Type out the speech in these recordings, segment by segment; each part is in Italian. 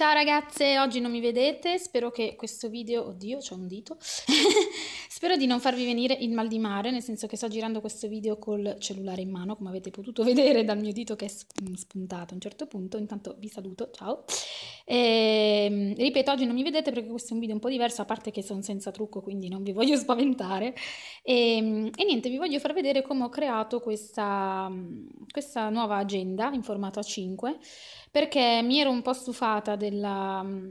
Ciao ragazze, oggi non mi vedete, spero che questo video, oddio c'è un dito, Spero di non farvi venire il mal di mare, nel senso che sto girando questo video col cellulare in mano, come avete potuto vedere dal mio dito che è mm, spuntato a un certo punto. Intanto vi saluto, ciao. E, ehm, ripeto, oggi non mi vedete perché questo è un video un po' diverso, a parte che sono senza trucco, quindi non vi voglio spaventare. E, ehm, e niente, vi voglio far vedere come ho creato questa, mm, questa nuova agenda in formato A5, perché mi ero un po' stufata della... Mm,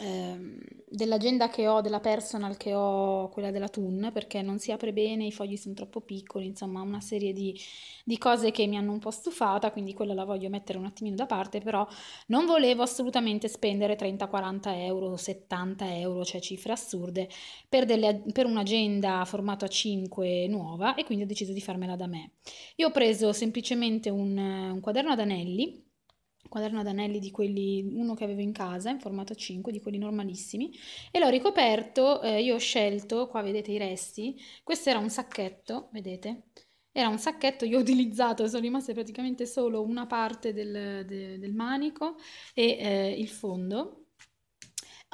ehm, dell'agenda che ho, della personal che ho, quella della TUN, perché non si apre bene, i fogli sono troppo piccoli, insomma una serie di, di, cose che mi hanno un po' stufata, quindi quella la voglio mettere un attimino da parte, però non volevo assolutamente spendere 30-40 euro, 70 euro, cioè cifre assurde, per, delle, per un'agenda formato A5 nuova e quindi ho deciso di farmela da me. Io ho preso semplicemente un, un quaderno ad anelli, quaderno ad anelli di quelli, uno che avevo in casa in formato 5, di quelli normalissimi, e l'ho ricoperto, eh, io ho scelto, qua vedete i resti, questo era un sacchetto, vedete, era un sacchetto, io ho utilizzato, sono rimaste praticamente solo una parte del, de, del manico e eh, il fondo,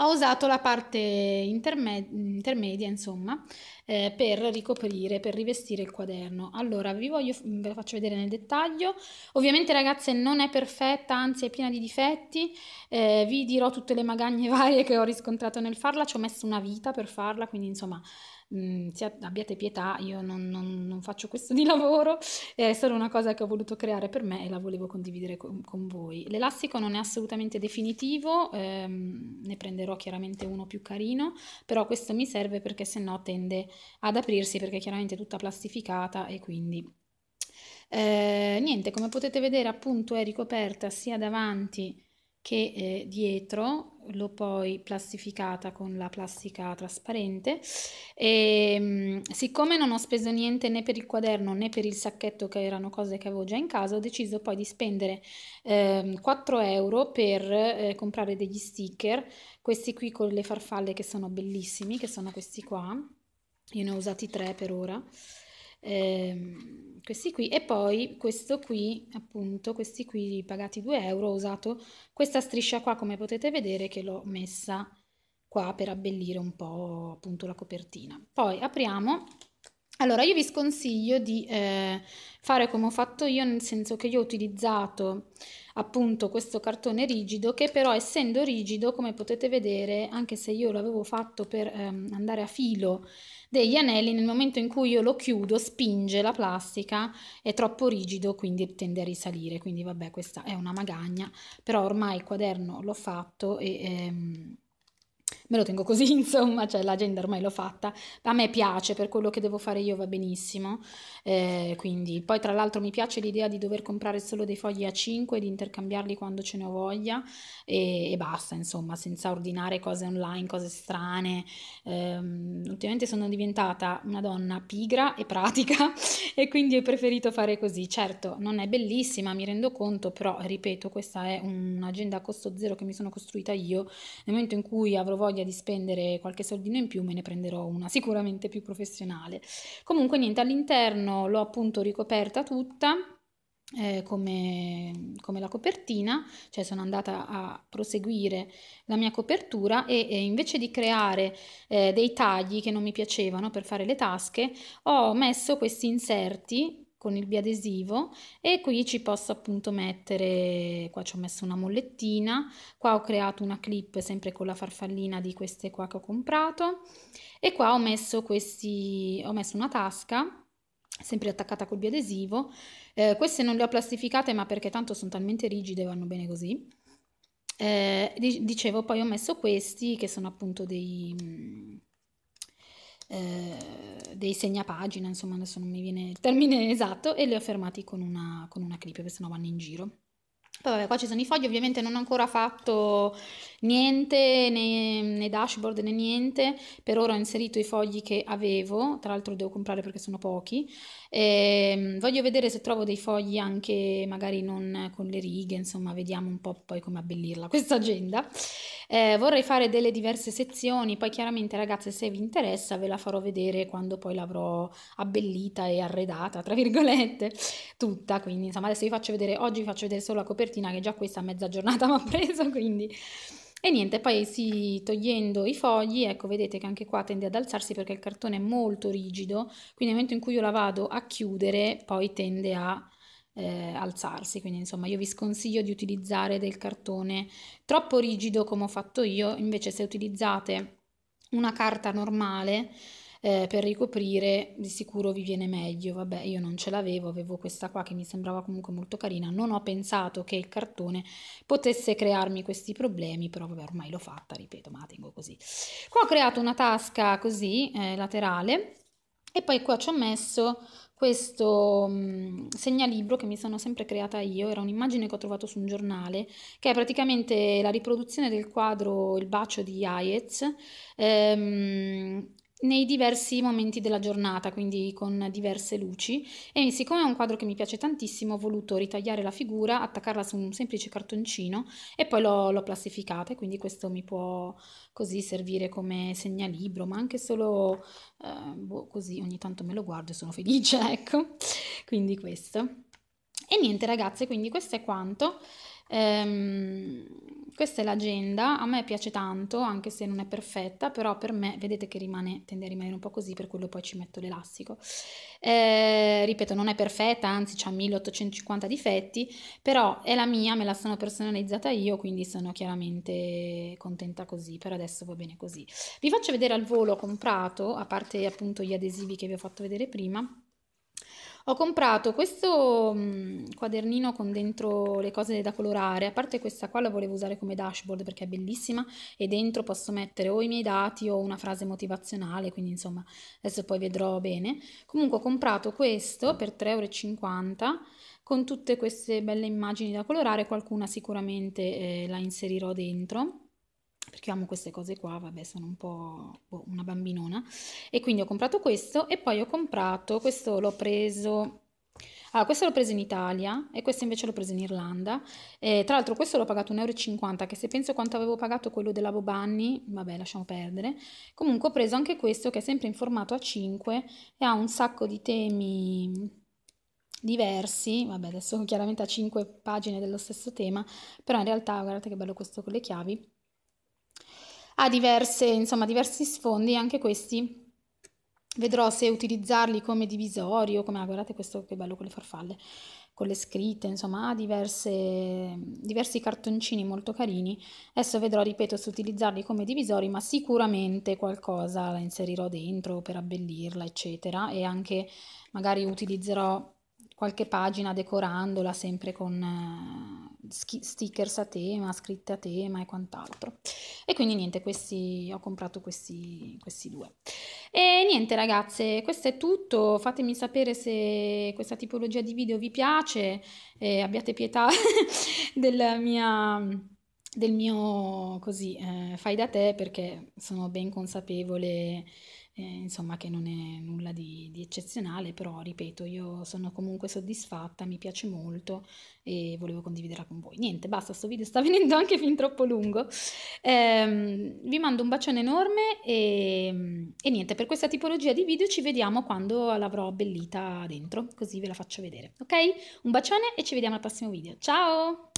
ho usato la parte intermed- intermedia, insomma, eh, per ricoprire, per rivestire il quaderno. Allora, vi voglio, ve la faccio vedere nel dettaglio. Ovviamente, ragazze, non è perfetta, anzi è piena di difetti. Eh, vi dirò tutte le magagne varie che ho riscontrato nel farla. Ci ho messo una vita per farla, quindi insomma, mh, mm, abbiate pietà, io non, non, non, faccio questo di lavoro, è solo una cosa che ho voluto creare per me e la volevo condividere con, con voi. L'elastico non è assolutamente definitivo, ehm, ne prenderò chiaramente uno più carino, però questo mi serve perché se no tende ad aprirsi perché chiaramente è tutta plastificata e quindi... Eh, niente, come potete vedere appunto è ricoperta sia davanti che eh, dietro, l'ho poi plastificata con la plastica trasparente e ehm, siccome non ho speso niente né per il quaderno né per il sacchetto che erano cose che avevo già in casa ho deciso poi di spendere eh, 4 euro per eh, comprare degli sticker questi qui con le farfalle che sono bellissimi che sono questi qua io ne ho usati tre per ora eh, questi qui e poi questo qui appunto questi qui pagati 2 euro ho usato questa striscia qua come potete vedere che l'ho messa qua per abbellire un po' appunto la copertina poi apriamo allora io vi sconsiglio di eh, fare come ho fatto io nel senso che io ho utilizzato appunto questo cartone rigido che però essendo rigido come potete vedere anche se io l'avevo fatto per ehm, andare a filo degli anelli nel momento in cui io lo chiudo spinge la plastica, è troppo rigido quindi tende a risalire, quindi vabbè questa è una magagna, però ormai il quaderno l'ho fatto e... Ehm, me lo tengo così, insomma, cioè l'agenda ormai l'ho fatta, a me piace, per quello che devo fare io va benissimo, eh, quindi poi tra l'altro mi piace l'idea di dover comprare solo dei fogli A5 e di intercambiarli quando ce ne ho voglia e, e basta, insomma, senza ordinare cose online, cose strane, eh, ultimamente sono diventata una donna pigra e pratica e quindi ho preferito fare così, certo non è bellissima, mi rendo conto, però ripeto, questa è un'agenda a costo zero che mi sono costruita io, nel momento in cui avrò voglia voglia di spendere qualche soldino in più me ne prenderò una, sicuramente più professionale. Comunque niente, all'interno l'ho appunto ricoperta tutta, eh, come, come, la copertina, cioè sono andata a proseguire la mia copertura e, e invece di creare eh, dei tagli che non mi piacevano per fare le tasche, ho messo questi inserti con il biadesivo e qui ci posso appunto mettere, qua ci ho messo una mollettina, qua ho creato una clip sempre con la farfallina di queste qua che ho comprato e qua ho messo questi, ho messo una tasca sempre attaccata col biadesivo, eh, queste non le ho plastificate ma perché tanto sono talmente rigide vanno bene così. Eh, dicevo poi ho messo questi che sono appunto dei eh, dei segnapagina, insomma adesso non mi viene il termine esatto, e li ho fermati con una, con una clip, perché sennò vanno in giro. Poi vabbè, qua ci sono i fogli, ovviamente non ho ancora fatto niente, né, né, dashboard né niente, per ora ho inserito i fogli che avevo, tra l'altro devo comprare perché sono pochi, e ehm, voglio vedere se trovo dei fogli anche magari non con le righe, insomma vediamo un po' poi come abbellirla questa agenda. Eh, vorrei fare delle diverse sezioni, poi chiaramente ragazze se vi interessa ve la farò vedere quando poi l'avrò abbellita e arredata, tra virgolette, tutta, quindi insomma adesso vi faccio vedere, oggi vi faccio vedere solo la copertina copertina che già questa mezza giornata mi ha preso, quindi... E niente, poi sì, togliendo i fogli, ecco, vedete che anche qua tende ad alzarsi perché il cartone è molto rigido, quindi nel momento in cui io la vado a chiudere, poi tende a eh, alzarsi. Quindi insomma, io vi sconsiglio di utilizzare del cartone troppo rigido come ho fatto io, invece se utilizzate una carta normale, eh, per ricoprire di sicuro vi viene meglio. Vabbè, io non ce l'avevo, avevo questa qua che mi sembrava comunque molto carina, non ho pensato che il cartone potesse crearmi questi problemi, però vabbè, ormai l'ho fatta, ripeto, ma la tengo così. Qua ho creato una tasca così, eh, laterale, e poi qua ci ho messo questo mm, segnalibro che mi sono sempre creata io, era un'immagine che ho trovato su un giornale, che è praticamente la riproduzione del quadro Il bacio di Hayez, ehm, nei diversi momenti della giornata, quindi con diverse luci. E siccome è un quadro che mi piace tantissimo, ho voluto ritagliare la figura, attaccarla su un semplice cartoncino e poi l'ho, l'ho plastificata. Quindi questo mi può così servire come segnalibro, ma anche solo eh, boh, così ogni tanto me lo guardo e sono felice, ecco. Quindi questo. E niente ragazze, quindi questo è quanto. Ehm questa è l'agenda, a me piace tanto, anche se non è perfetta, però per me vedete che rimane, tende a rimanere un po' così, per quello poi ci metto l'elastico. Eh, ripeto, non è perfetta, anzi ha 1850 difetti, però è la mia, me la sono personalizzata io, quindi sono chiaramente contenta così, per adesso va bene così. Vi faccio vedere al volo comprato, a parte appunto gli adesivi che vi ho fatto vedere prima, ho comprato questo mm, quadernino con dentro le cose da colorare, a parte questa qua la volevo usare come dashboard perché è bellissima e dentro posso mettere o i miei dati o una frase motivazionale, quindi insomma adesso poi vedrò bene. Comunque ho comprato questo per 3,50 euro con tutte queste belle immagini da colorare, qualcuna sicuramente eh, la inserirò dentro perché amo queste cose qua, vabbè sono un po' boh, una bambinona, e quindi ho comprato questo e poi ho comprato, questo l'ho preso, ah, questo l'ho preso in Italia e questo invece l'ho preso in Irlanda, e, tra l'altro questo l'ho pagato 1,50 euro, che se penso quanto avevo pagato quello della Bobanni, vabbè lasciamo perdere, comunque ho preso anche questo che è sempre in formato A5 e ha un sacco di temi diversi, vabbè adesso chiaramente ha 5 pagine dello stesso tema, però in realtà guardate che bello questo con le chiavi, ha diverse, insomma, diversi sfondi, anche questi vedrò se utilizzarli come divisori o come, ah, guardate questo che bello con le farfalle, con le scritte, insomma, ha diverse, diversi cartoncini molto carini, adesso vedrò, ripeto, se utilizzarli come divisori, ma sicuramente qualcosa la inserirò dentro per abbellirla, eccetera, e anche magari utilizzerò qualche pagina decorandola sempre con eh, stickers a tema, scritte a tema e quant'altro. E quindi niente, questi, ho comprato questi, questi due. E niente ragazze, questo è tutto, fatemi sapere se questa tipologia di video vi piace, e abbiate pietà della mia del mio così eh, fai da te perché sono ben consapevole eh, insomma che non è nulla di, di, eccezionale, però ripeto, io sono comunque soddisfatta, mi piace molto e volevo condividerla con voi. Niente, basta, sto video sta venendo anche fin troppo lungo. Eh, vi mando un bacione enorme e, e niente, per questa tipologia di video ci vediamo quando l'avrò abbellita dentro, così ve la faccio vedere, ok? Un bacione e ci vediamo al prossimo video. Ciao!